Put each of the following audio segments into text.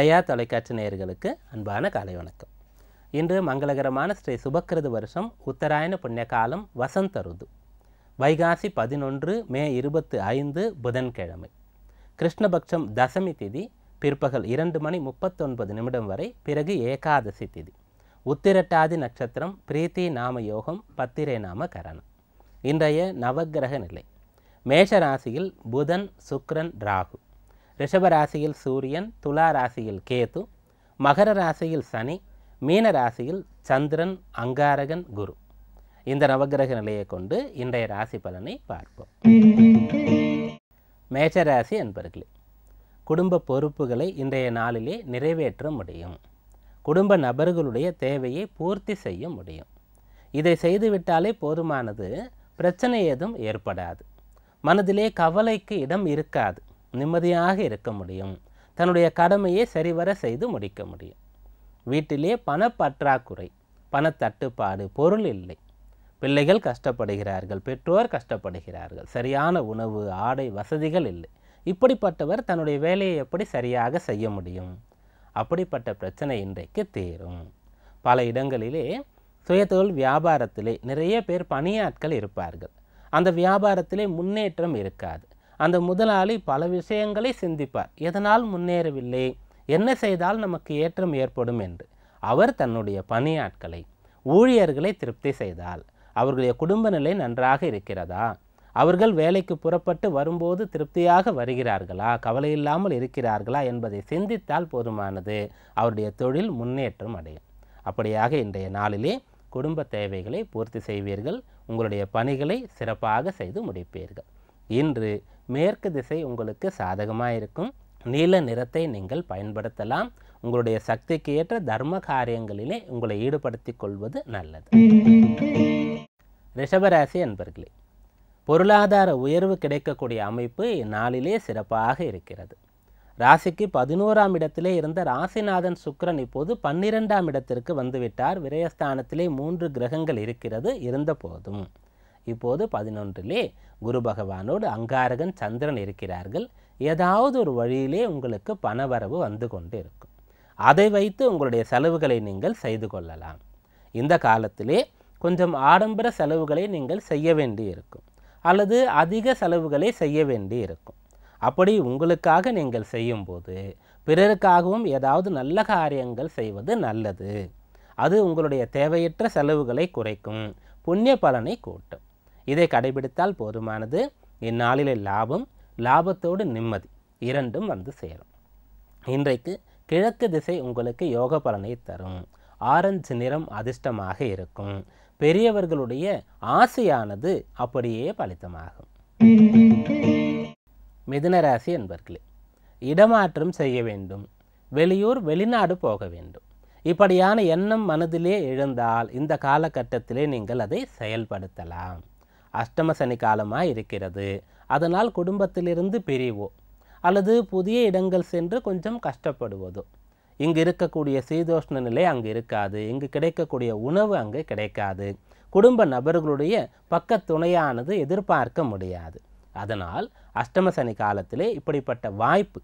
ஹயா தொலைக்காட்சி நேயர்களுக்கு அன்பான காலை வணக்கம் இன்று மங்களகரமான ஸ்ரீ சுபக்கிருது வருஷம் உத்தராயண புண்ணிய காலம் வசந்த ருது வைகாசி பதினொன்று மே இருபத்து ஐந்து புதன்கிழமை கிருஷ்ணபக்ஷம் தசமி திதி பிற்பகல் இரண்டு மணி முப்பத்தொன்பது நிமிடம் வரை பிறகு ஏகாதசி திதி உத்திரட்டாதி நட்சத்திரம் பிரீத்தி நாம யோகம் பத்திரை நாம கரணம் இன்றைய நவக்கிரக நிலை மேஷராசியில் புதன் சுக்ரன் ராகு ரிஷபராசியில் சூரியன் துலா ராசியில் கேது மகர ராசியில் சனி மீன ராசியில் சந்திரன் அங்காரகன் குரு இந்த நவகிரக நிலையை கொண்டு இன்றைய ராசி பலனை பார்ப்போம் மேஷராசி என்பர்களே குடும்ப பொறுப்புகளை இன்றைய நாளிலே நிறைவேற்ற முடியும் குடும்ப நபர்களுடைய தேவையை பூர்த்தி செய்ய முடியும் இதை செய்துவிட்டாலே போதுமானது பிரச்சனை ஏதும் ஏற்படாது மனதிலே கவலைக்கு இடம் இருக்காது நிம்மதியாக இருக்க முடியும் தன்னுடைய கடமையை சரிவர செய்து முடிக்க முடியும் வீட்டிலே பணப்பற்றாக்குறை பணத்தட்டுப்பாடு பொருள் இல்லை பிள்ளைகள் கஷ்டப்படுகிறார்கள் பெற்றோர் கஷ்டப்படுகிறார்கள் சரியான உணவு ஆடை வசதிகள் இல்லை இப்படிப்பட்டவர் தன்னுடைய வேலையை எப்படி சரியாக செய்ய முடியும் அப்படிப்பட்ட பிரச்சனை இன்றைக்கு தீரும் பல இடங்களிலே சுயதொழில் வியாபாரத்திலே நிறைய பேர் பணியாட்கள் இருப்பார்கள் அந்த வியாபாரத்திலே முன்னேற்றம் இருக்காது அந்த முதலாளி பல விஷயங்களை சிந்திப்பார் எதனால் முன்னேறவில்லை என்ன செய்தால் நமக்கு ஏற்றம் ஏற்படும் என்று அவர் தன்னுடைய பணியாட்களை ஊழியர்களை திருப்தி செய்தால் அவர்களுடைய குடும்ப நிலை நன்றாக இருக்கிறதா அவர்கள் வேலைக்கு புறப்பட்டு வரும்போது திருப்தியாக வருகிறார்களா கவலை இல்லாமல் இருக்கிறார்களா என்பதை சிந்தித்தால் போதுமானது அவருடைய தொழில் முன்னேற்றம் அடையும் அப்படியாக இன்றைய நாளிலே குடும்ப தேவைகளை பூர்த்தி செய்வீர்கள் உங்களுடைய பணிகளை சிறப்பாக செய்து முடிப்பீர்கள் இன்று மேற்கு திசை உங்களுக்கு சாதகமாக இருக்கும் நீல நிறத்தை நீங்கள் பயன்படுத்தலாம் உங்களுடைய சக்திக்கு ஏற்ற தர்ம காரியங்களிலே உங்களை ஈடுபடுத்திக் கொள்வது நல்லது ரிஷபராசி அன்பர்களே பொருளாதார உயர்வு கிடைக்கக்கூடிய அமைப்பு இந்நாளிலே சிறப்பாக இருக்கிறது ராசிக்கு பதினோராம் இடத்திலே இருந்த ராசிநாதன் சுக்கரன் இப்போது பன்னிரெண்டாம் இடத்திற்கு வந்துவிட்டார் விரயஸ்தானத்திலே மூன்று கிரகங்கள் இருக்கிறது இருந்த போதும் இப்போது பதினொன்றிலே குரு பகவானோடு அங்காரகன் சந்திரன் இருக்கிறார்கள் ஏதாவது ஒரு வழியிலே உங்களுக்கு பணவரவு வந்து கொண்டு இருக்கும் அதை வைத்து உங்களுடைய செலவுகளை நீங்கள் செய்து கொள்ளலாம் இந்த காலத்திலே கொஞ்சம் ஆடம்பர செலவுகளை நீங்கள் செய்ய வேண்டி இருக்கும் அல்லது அதிக செலவுகளை செய்ய வேண்டி இருக்கும் அப்படி உங்களுக்காக நீங்கள் செய்யும்போது பிறருக்காகவும் ஏதாவது நல்ல காரியங்கள் செய்வது நல்லது அது உங்களுடைய தேவையற்ற செலவுகளை குறைக்கும் புண்ணிய பலனை கூட்டும் இதை கடைபிடித்தால் போதுமானது இந்நாளிலே லாபம் லாபத்தோடு நிம்மதி இரண்டும் வந்து சேரும் இன்றைக்கு கிழக்கு திசை உங்களுக்கு யோக பலனை தரும் ஆரஞ்சு நிறம் அதிர்ஷ்டமாக இருக்கும் பெரியவர்களுடைய ஆசையானது அப்படியே பலித்தமாகும் மிதுனராசி என்பர்களே இடமாற்றம் செய்ய வேண்டும் வெளியூர் வெளிநாடு போக வேண்டும் இப்படியான எண்ணம் மனதிலே எழுந்தால் இந்த காலகட்டத்திலே நீங்கள் அதை செயல்படுத்தலாம் அஷ்டம சனி காலமாக இருக்கிறது அதனால் குடும்பத்திலிருந்து பிரிவோ அல்லது புதிய இடங்கள் சென்று கொஞ்சம் கஷ்டப்படுவதோ இங்கு இருக்கக்கூடிய சீதோஷ்ண நிலை அங்கு இருக்காது இங்கு கிடைக்கக்கூடிய உணவு அங்கு கிடைக்காது குடும்ப நபர்களுடைய பக்க துணையானது எதிர்பார்க்க முடியாது அதனால் அஷ்டம சனி காலத்திலே இப்படிப்பட்ட வாய்ப்பு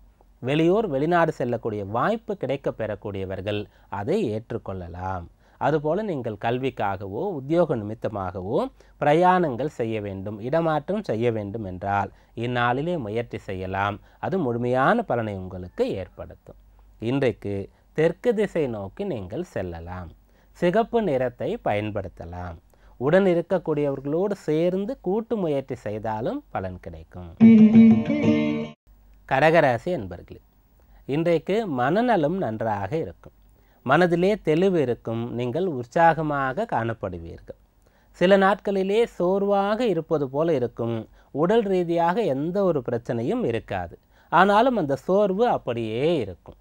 வெளியூர் வெளிநாடு செல்லக்கூடிய வாய்ப்பு கிடைக்கப் பெறக்கூடியவர்கள் அதை ஏற்றுக்கொள்ளலாம் அதுபோல் நீங்கள் கல்விக்காகவோ உத்தியோக நிமித்தமாகவோ பிரயாணங்கள் செய்ய வேண்டும் இடமாற்றம் செய்ய வேண்டும் என்றால் இந்நாளிலே முயற்சி செய்யலாம் அது முழுமையான பலனை உங்களுக்கு ஏற்படுத்தும் இன்றைக்கு தெற்கு திசை நோக்கி நீங்கள் செல்லலாம் சிகப்பு நிறத்தை பயன்படுத்தலாம் உடன் இருக்கக்கூடியவர்களோடு சேர்ந்து கூட்டு முயற்சி செய்தாலும் பலன் கிடைக்கும் கடகராசி என்பர்களே இன்றைக்கு மனநலம் நன்றாக இருக்கும் மனதிலே தெளிவு இருக்கும் நீங்கள் உற்சாகமாக காணப்படுவீர்கள் சில நாட்களிலே சோர்வாக இருப்பது போல இருக்கும் உடல் ரீதியாக எந்த ஒரு பிரச்சனையும் இருக்காது ஆனாலும் அந்த சோர்வு அப்படியே இருக்கும்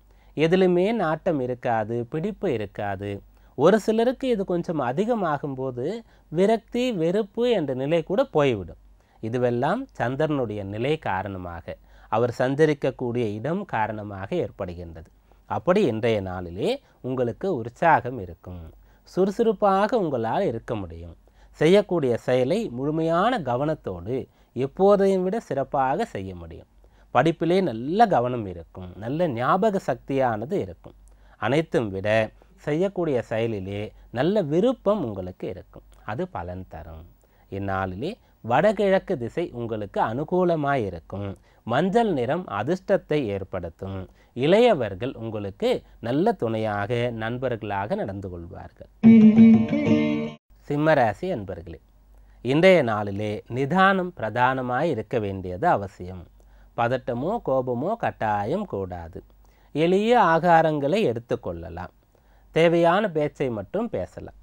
எதிலுமே நாட்டம் இருக்காது பிடிப்பு இருக்காது ஒரு சிலருக்கு இது கொஞ்சம் அதிகமாகும்போது விரக்தி வெறுப்பு என்ற நிலை கூட போய்விடும் இதுவெல்லாம் சந்திரனுடைய நிலை காரணமாக அவர் சஞ்சரிக்கக்கூடிய இடம் காரணமாக ஏற்படுகின்றது அப்படி இன்றைய நாளிலே உங்களுக்கு உற்சாகம் இருக்கும் சுறுசுறுப்பாக உங்களால் இருக்க முடியும் செய்யக்கூடிய செயலை முழுமையான கவனத்தோடு எப்போதையும் விட சிறப்பாக செய்ய முடியும் படிப்பிலே நல்ல கவனம் இருக்கும் நல்ல ஞாபக சக்தியானது இருக்கும் அனைத்தும் விட செய்யக்கூடிய செயலிலே நல்ல விருப்பம் உங்களுக்கு இருக்கும் அது பலன் தரும் இந்நாளிலே வடகிழக்கு திசை உங்களுக்கு அனுகூலமாயிருக்கும் மஞ்சள் நிறம் அதிர்ஷ்டத்தை ஏற்படுத்தும் இளையவர்கள் உங்களுக்கு நல்ல துணையாக நண்பர்களாக நடந்து கொள்வார்கள் சிம்மராசி அன்பர்களே இன்றைய நாளிலே நிதானம் பிரதானமாய் இருக்க வேண்டியது அவசியம் பதட்டமோ கோபமோ கட்டாயம் கூடாது எளிய ஆகாரங்களை எடுத்துக்கொள்ளலாம் தேவையான பேச்சை மட்டும் பேசலாம்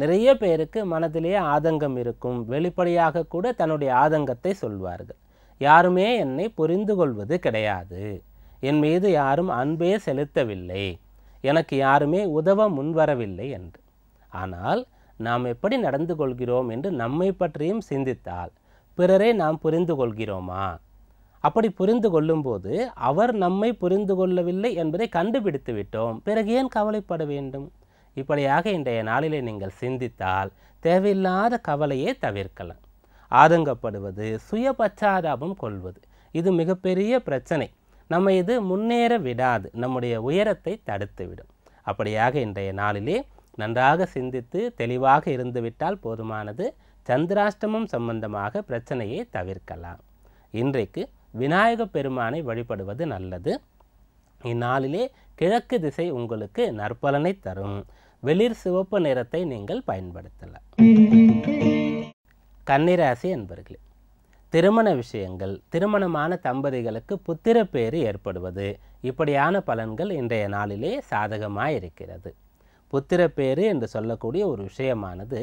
நிறைய பேருக்கு மனதிலேயே ஆதங்கம் இருக்கும் வெளிப்படையாக கூட தன்னுடைய ஆதங்கத்தை சொல்வார்கள் யாருமே என்னை புரிந்து கொள்வது கிடையாது என் மீது யாரும் அன்பே செலுத்தவில்லை எனக்கு யாருமே உதவ முன்வரவில்லை என்று ஆனால் நாம் எப்படி நடந்து கொள்கிறோம் என்று நம்மை பற்றியும் சிந்தித்தால் பிறரை நாம் புரிந்து கொள்கிறோமா அப்படி புரிந்து கொள்ளும்போது அவர் நம்மை புரிந்து கொள்ளவில்லை என்பதை கண்டுபிடித்து விட்டோம் பிறகு ஏன் கவலைப்பட வேண்டும் இப்படியாக இன்றைய நாளிலே நீங்கள் சிந்தித்தால் தேவையில்லாத கவலையை தவிர்க்கலாம் ஆதங்கப்படுவது சுய பச்சாதாபம் கொள்வது இது மிகப்பெரிய பிரச்சனை நம்ம இது முன்னேற விடாது நம்முடைய உயரத்தை தடுத்துவிடும் அப்படியாக இன்றைய நாளிலே நன்றாக சிந்தித்து தெளிவாக இருந்துவிட்டால் போதுமானது சந்திராஷ்டமம் சம்பந்தமாக பிரச்சனையை தவிர்க்கலாம் இன்றைக்கு விநாயகப் பெருமானை வழிபடுவது நல்லது இந்நாளிலே கிழக்கு திசை உங்களுக்கு நற்பலனை தரும் வெளிர் சிவப்பு நிறத்தை நீங்கள் பயன்படுத்தலாம் கன்னிராசி என்பர்களே திருமண விஷயங்கள் திருமணமான தம்பதிகளுக்கு புத்திர பேறு ஏற்படுவது இப்படியான பலன்கள் இன்றைய நாளிலே சாதகமாக இருக்கிறது புத்திர பேறு என்று சொல்லக்கூடிய ஒரு விஷயமானது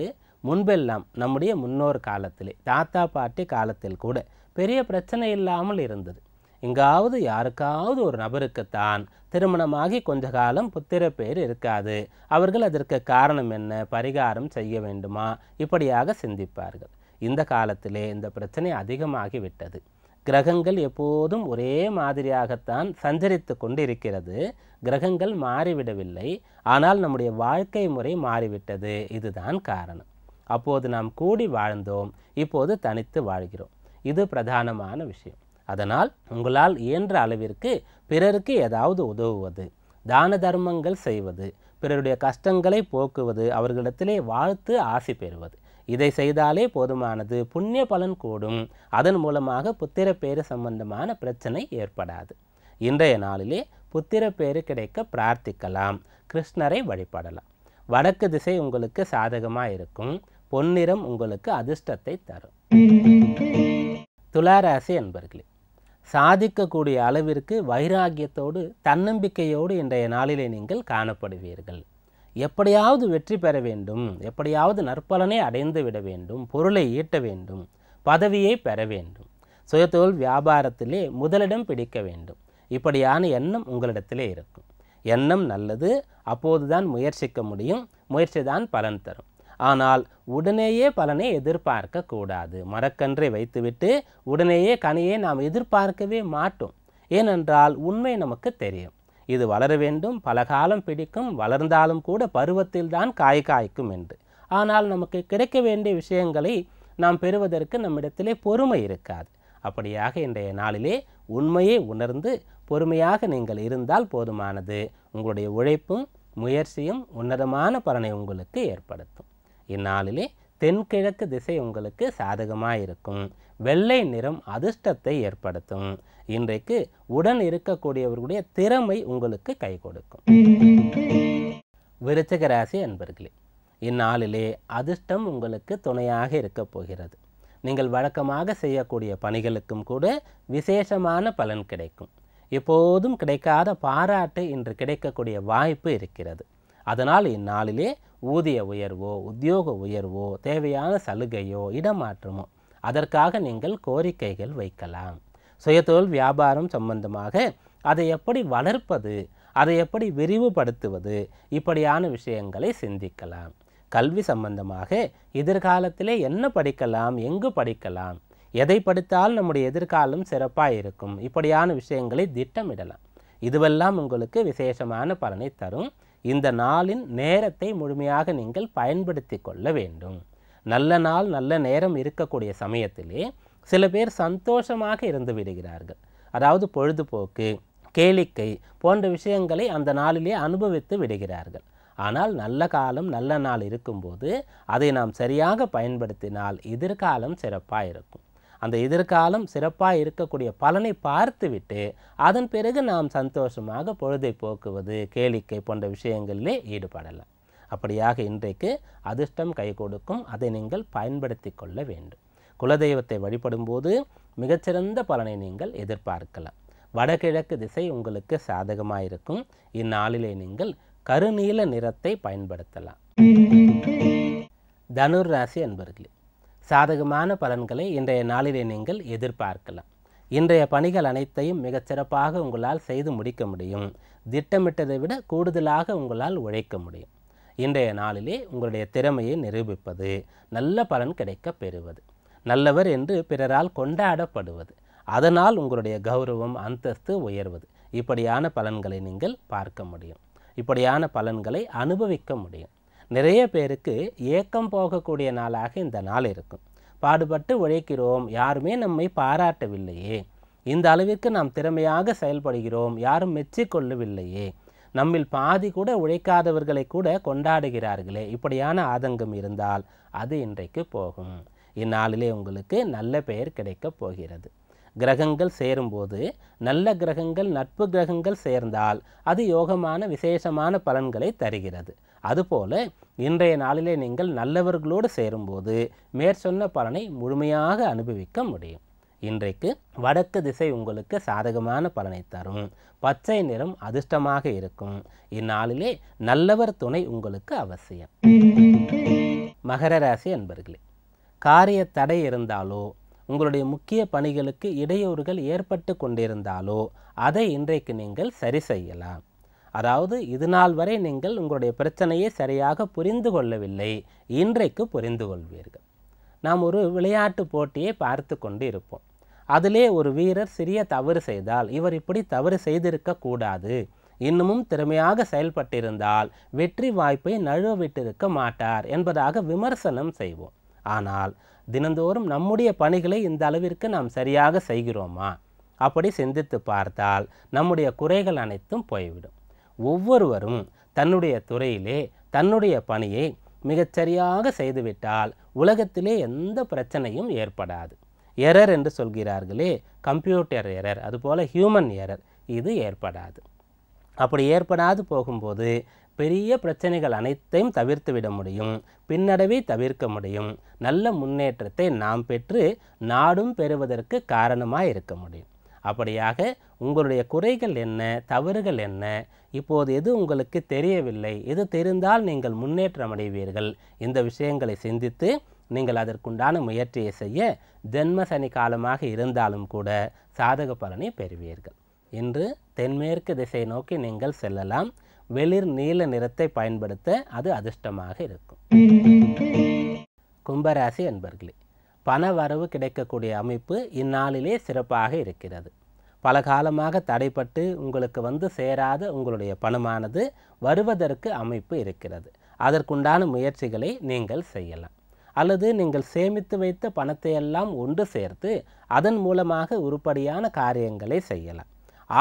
முன்பெல்லாம் நம்முடைய முன்னோர் காலத்திலே தாத்தா பாட்டி காலத்தில் கூட பெரிய பிரச்சனை இல்லாமல் இருந்தது எங்காவது யாருக்காவது ஒரு நபருக்குத்தான் திருமணமாகி கொஞ்ச காலம் புத்திர பேர் இருக்காது அவர்கள் அதற்கு காரணம் என்ன பரிகாரம் செய்ய வேண்டுமா இப்படியாக சிந்திப்பார்கள் இந்த காலத்திலே இந்த பிரச்சனை அதிகமாகிவிட்டது கிரகங்கள் எப்போதும் ஒரே மாதிரியாகத்தான் சஞ்சரித்து கொண்டிருக்கிறது இருக்கிறது கிரகங்கள் மாறிவிடவில்லை ஆனால் நம்முடைய வாழ்க்கை முறை மாறிவிட்டது இதுதான் காரணம் அப்போது நாம் கூடி வாழ்ந்தோம் இப்போது தனித்து வாழ்கிறோம் இது பிரதானமான விஷயம் அதனால் உங்களால் இயன்ற அளவிற்கு பிறருக்கு ஏதாவது உதவுவது தான தர்மங்கள் செய்வது பிறருடைய கஷ்டங்களை போக்குவது அவர்களிடத்திலே வாழ்த்து ஆசை பெறுவது இதை செய்தாலே போதுமானது புண்ணிய பலன் கூடும் அதன் மூலமாக புத்திரப்பேறு சம்பந்தமான பிரச்சனை ஏற்படாது இன்றைய நாளிலே புத்திரப்பேறு கிடைக்க பிரார்த்திக்கலாம் கிருஷ்ணரை வழிபடலாம் வடக்கு திசை உங்களுக்கு சாதகமாக இருக்கும் பொன்னிறம் உங்களுக்கு அதிர்ஷ்டத்தை தரும் துளாராசி என்பர்களே சாதிக்கக்கூடிய அளவிற்கு வைராகியத்தோடு தன்னம்பிக்கையோடு இன்றைய நாளிலே நீங்கள் காணப்படுவீர்கள் எப்படியாவது வெற்றி பெற வேண்டும் எப்படியாவது நற்பலனை அடைந்து விட வேண்டும் பொருளை ஈட்ட வேண்டும் பதவியை பெற வேண்டும் சுயத்தொழில் வியாபாரத்திலே முதலிடம் பிடிக்க வேண்டும் இப்படியான எண்ணம் உங்களிடத்திலே இருக்கும் எண்ணம் நல்லது அப்போதுதான் முயற்சிக்க முடியும் முயற்சி தான் பலன் தரும் ஆனால் உடனேயே பலனை எதிர்பார்க்க கூடாது மரக்கன்றை வைத்துவிட்டு உடனேயே கனியை நாம் எதிர்பார்க்கவே மாட்டோம் ஏனென்றால் உண்மை நமக்கு தெரியும் இது வளர வேண்டும் பல காலம் பிடிக்கும் வளர்ந்தாலும் கூட பருவத்தில் தான் காய் காய்க்கும் என்று ஆனால் நமக்கு கிடைக்க வேண்டிய விஷயங்களை நாம் பெறுவதற்கு நம்மிடத்திலே பொறுமை இருக்காது அப்படியாக இன்றைய நாளிலே உண்மையை உணர்ந்து பொறுமையாக நீங்கள் இருந்தால் போதுமானது உங்களுடைய உழைப்பும் முயற்சியும் உன்னதமான பலனை உங்களுக்கு ஏற்படுத்தும் இந்நாளிலே தென்கிழக்கு திசை உங்களுக்கு சாதகமாக இருக்கும் வெள்ளை நிறம் அதிர்ஷ்டத்தை ஏற்படுத்தும் இன்றைக்கு உடன் இருக்கக்கூடியவர்களுடைய திறமை உங்களுக்கு கை கொடுக்கும் விருச்சக ராசி அன்பர்களே இந்நாளிலே அதிர்ஷ்டம் உங்களுக்கு துணையாக இருக்கப் போகிறது நீங்கள் வழக்கமாக செய்யக்கூடிய பணிகளுக்கும் கூட விசேஷமான பலன் கிடைக்கும் எப்போதும் கிடைக்காத பாராட்டு இன்று கிடைக்கக்கூடிய வாய்ப்பு இருக்கிறது அதனால் இந்நாளிலே ஊதிய உயர்வோ உத்தியோக உயர்வோ தேவையான சலுகையோ இடமாற்றமோ அதற்காக நீங்கள் கோரிக்கைகள் வைக்கலாம் சுயதொழில் வியாபாரம் சம்பந்தமாக அதை எப்படி வளர்ப்பது அதை எப்படி விரிவுபடுத்துவது இப்படியான விஷயங்களை சிந்திக்கலாம் கல்வி சம்பந்தமாக எதிர்காலத்திலே என்ன படிக்கலாம் எங்கு படிக்கலாம் எதை படித்தால் நம்முடைய எதிர்காலம் சிறப்பாக இருக்கும் இப்படியான விஷயங்களை திட்டமிடலாம் இதுவெல்லாம் உங்களுக்கு விசேஷமான பலனை தரும் இந்த நாளின் நேரத்தை முழுமையாக நீங்கள் பயன்படுத்தி கொள்ள வேண்டும் நல்ல நாள் நல்ல நேரம் இருக்கக்கூடிய சமயத்திலே சில பேர் சந்தோஷமாக இருந்து விடுகிறார்கள் அதாவது பொழுதுபோக்கு கேளிக்கை போன்ற விஷயங்களை அந்த நாளிலே அனுபவித்து விடுகிறார்கள் ஆனால் நல்ல காலம் நல்ல நாள் இருக்கும்போது அதை நாம் சரியாக பயன்படுத்தினால் எதிர்காலம் சிறப்பாக இருக்கும் அந்த எதிர்காலம் சிறப்பாக இருக்கக்கூடிய பலனை பார்த்துவிட்டு அதன் பிறகு நாம் சந்தோஷமாக பொழுதை போக்குவது கேளிக்கை போன்ற விஷயங்களிலே ஈடுபடலாம் அப்படியாக இன்றைக்கு அதிர்ஷ்டம் கை கொடுக்கும் அதை நீங்கள் பயன்படுத்தி கொள்ள வேண்டும் குலதெய்வத்தை வழிபடும்போது மிகச்சிறந்த பலனை நீங்கள் எதிர்பார்க்கலாம் வடகிழக்கு திசை உங்களுக்கு சாதகமாக இருக்கும் இந்நாளிலே நீங்கள் கருநீல நிறத்தை பயன்படுத்தலாம் தனுர் ராசி அன்பர்களே சாதகமான பலன்களை இன்றைய நாளிலே நீங்கள் எதிர்பார்க்கலாம் இன்றைய பணிகள் அனைத்தையும் சிறப்பாக உங்களால் செய்து முடிக்க முடியும் திட்டமிட்டதை விட கூடுதலாக உங்களால் உழைக்க முடியும் இன்றைய நாளிலே உங்களுடைய திறமையை நிரூபிப்பது நல்ல பலன் கிடைக்க பெறுவது நல்லவர் என்று பிறரால் கொண்டாடப்படுவது அதனால் உங்களுடைய கௌரவம் அந்தஸ்து உயர்வது இப்படியான பலன்களை நீங்கள் பார்க்க முடியும் இப்படியான பலன்களை அனுபவிக்க முடியும் நிறைய பேருக்கு ஏக்கம் போகக்கூடிய நாளாக இந்த நாள் இருக்கும் பாடுபட்டு உழைக்கிறோம் யாருமே நம்மை பாராட்டவில்லையே இந்த அளவிற்கு நாம் திறமையாக செயல்படுகிறோம் யாரும் மெச்சிக்கொள்ளவில்லையே நம்மில் பாதி கூட உழைக்காதவர்களை கூட கொண்டாடுகிறார்களே இப்படியான ஆதங்கம் இருந்தால் அது இன்றைக்கு போகும் இந்நாளிலே உங்களுக்கு நல்ல பெயர் கிடைக்கப் போகிறது கிரகங்கள் சேரும்போது நல்ல கிரகங்கள் நட்பு கிரகங்கள் சேர்ந்தால் அது யோகமான விசேஷமான பலன்களை தருகிறது அதுபோல இன்றைய நாளிலே நீங்கள் நல்லவர்களோடு சேரும்போது மேற்சொன்ன பலனை முழுமையாக அனுபவிக்க முடியும் இன்றைக்கு வடக்கு திசை உங்களுக்கு சாதகமான பலனை தரும் பச்சை நிறம் அதிர்ஷ்டமாக இருக்கும் இந்நாளிலே நல்லவர் துணை உங்களுக்கு அவசியம் மகர ராசி அன்பர்களே காரிய தடை இருந்தாலோ உங்களுடைய முக்கிய பணிகளுக்கு இடையூறுகள் ஏற்பட்டு கொண்டிருந்தாலோ அதை இன்றைக்கு நீங்கள் சரி செய்யலாம் அதாவது இதுநாள் வரை நீங்கள் உங்களுடைய பிரச்சனையை சரியாக புரிந்து கொள்ளவில்லை இன்றைக்கு புரிந்து கொள்வீர்கள் நாம் ஒரு விளையாட்டு போட்டியை பார்த்து கொண்டு இருப்போம் அதிலே ஒரு வீரர் சிறிய தவறு செய்தால் இவர் இப்படி தவறு செய்திருக்க கூடாது இன்னமும் திறமையாக செயல்பட்டிருந்தால் வெற்றி வாய்ப்பை நழுவவிட்டிருக்க மாட்டார் என்பதாக விமர்சனம் செய்வோம் ஆனால் தினந்தோறும் நம்முடைய பணிகளை இந்த அளவிற்கு நாம் சரியாக செய்கிறோமா அப்படி சிந்தித்து பார்த்தால் நம்முடைய குறைகள் அனைத்தும் போய்விடும் ஒவ்வொருவரும் தன்னுடைய துறையிலே தன்னுடைய பணியை மிகச்சரியாக செய்துவிட்டால் உலகத்திலே எந்த பிரச்சனையும் ஏற்படாது எரர் என்று சொல்கிறார்களே கம்ப்யூட்டர் எரர் அதுபோல் ஹியூமன் எரர் இது ஏற்படாது அப்படி ஏற்படாது போகும்போது பெரிய பிரச்சனைகள் அனைத்தையும் தவிர்த்து விட முடியும் பின்னடைவை தவிர்க்க முடியும் நல்ல முன்னேற்றத்தை நாம் பெற்று நாடும் பெறுவதற்கு காரணமாக இருக்க முடியும் அப்படியாக உங்களுடைய குறைகள் என்ன தவறுகள் என்ன இப்போது எது உங்களுக்கு தெரியவில்லை எது தெரிந்தால் நீங்கள் முன்னேற்றம் அடைவீர்கள் இந்த விஷயங்களை சிந்தித்து நீங்கள் அதற்குண்டான முயற்சியை செய்ய ஜென்ம சனி காலமாக இருந்தாலும் கூட சாதக பலனை பெறுவீர்கள் இன்று தென்மேற்கு திசை நோக்கி நீங்கள் செல்லலாம் வெளிர் நீல நிறத்தை பயன்படுத்த அது அதிர்ஷ்டமாக இருக்கும் கும்பராசி என்பர்களே பண வரவு கிடைக்கக்கூடிய அமைப்பு இந்நாளிலே சிறப்பாக இருக்கிறது பல காலமாக தடைப்பட்டு உங்களுக்கு வந்து சேராத உங்களுடைய பணமானது வருவதற்கு அமைப்பு இருக்கிறது அதற்குண்டான முயற்சிகளை நீங்கள் செய்யலாம் அல்லது நீங்கள் சேமித்து வைத்த பணத்தை எல்லாம் ஒன்று சேர்த்து அதன் மூலமாக உருப்படியான காரியங்களை செய்யலாம்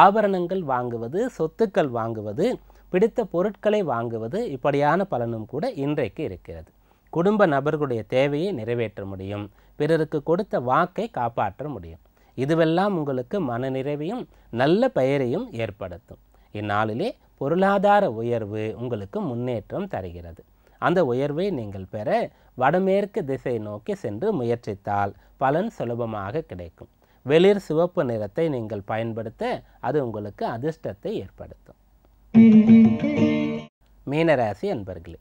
ஆபரணங்கள் வாங்குவது சொத்துக்கள் வாங்குவது பிடித்த பொருட்களை வாங்குவது இப்படியான பலனும் கூட இன்றைக்கு இருக்கிறது குடும்ப நபர்களுடைய தேவையை நிறைவேற்ற முடியும் பிறருக்கு கொடுத்த வாக்கை காப்பாற்ற முடியும் இதுவெல்லாம் உங்களுக்கு மனநிறைவையும் நல்ல பெயரையும் ஏற்படுத்தும் இந்நாளிலே பொருளாதார உயர்வு உங்களுக்கு முன்னேற்றம் தருகிறது அந்த உயர்வை நீங்கள் பெற வடமேற்கு திசை நோக்கி சென்று முயற்சித்தால் பலன் சுலபமாக கிடைக்கும் வெளிர் சிவப்பு நிறத்தை நீங்கள் பயன்படுத்த அது உங்களுக்கு அதிர்ஷ்டத்தை ஏற்படுத்தும் மீனராசி அன்பர்களே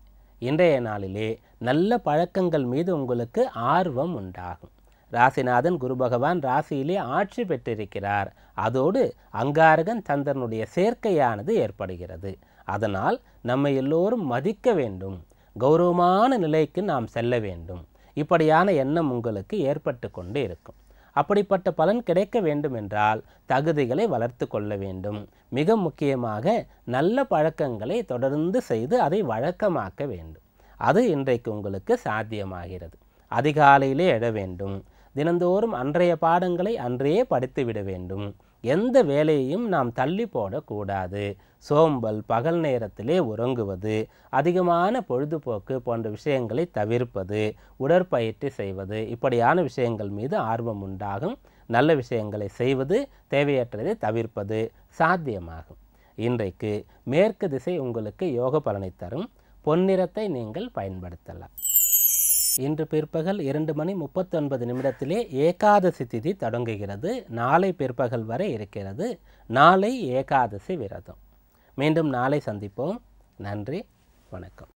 இன்றைய நாளிலே நல்ல பழக்கங்கள் மீது உங்களுக்கு ஆர்வம் உண்டாகும் ராசிநாதன் குரு பகவான் ராசியிலே ஆட்சி பெற்றிருக்கிறார் அதோடு அங்காரகன் சந்திரனுடைய சேர்க்கையானது ஏற்படுகிறது அதனால் நம்மை எல்லோரும் மதிக்க வேண்டும் கௌரவமான நிலைக்கு நாம் செல்ல வேண்டும் இப்படியான எண்ணம் உங்களுக்கு ஏற்பட்டு கொண்டு இருக்கும் அப்படிப்பட்ட பலன் கிடைக்க வேண்டுமென்றால் தகுதிகளை வளர்த்து கொள்ள வேண்டும் மிக முக்கியமாக நல்ல பழக்கங்களை தொடர்ந்து செய்து அதை வழக்கமாக்க வேண்டும் அது இன்றைக்கு உங்களுக்கு சாத்தியமாகிறது அதிகாலையிலே எழ வேண்டும் தினந்தோறும் அன்றைய பாடங்களை அன்றே படித்துவிட வேண்டும் எந்த வேலையையும் நாம் தள்ளி போடக்கூடாது சோம்பல் பகல் நேரத்திலே உறங்குவது அதிகமான பொழுதுபோக்கு போன்ற விஷயங்களை தவிர்ப்பது உடற்பயிற்சி செய்வது இப்படியான விஷயங்கள் மீது ஆர்வம் உண்டாகும் நல்ல விஷயங்களை செய்வது தேவையற்றதை தவிர்ப்பது சாத்தியமாகும் இன்றைக்கு மேற்கு திசை உங்களுக்கு யோக பலனை தரும் பொன்னிறத்தை நீங்கள் பயன்படுத்தலாம் இன்று பிற்பகல் இரண்டு மணி முப்பத்தொன்பது நிமிடத்திலே ஏகாதசி திதி தொடங்குகிறது நாளை பிற்பகல் வரை இருக்கிறது நாளை ஏகாதசி விரதம் மீண்டும் நாளை சந்திப்போம் நன்றி வணக்கம்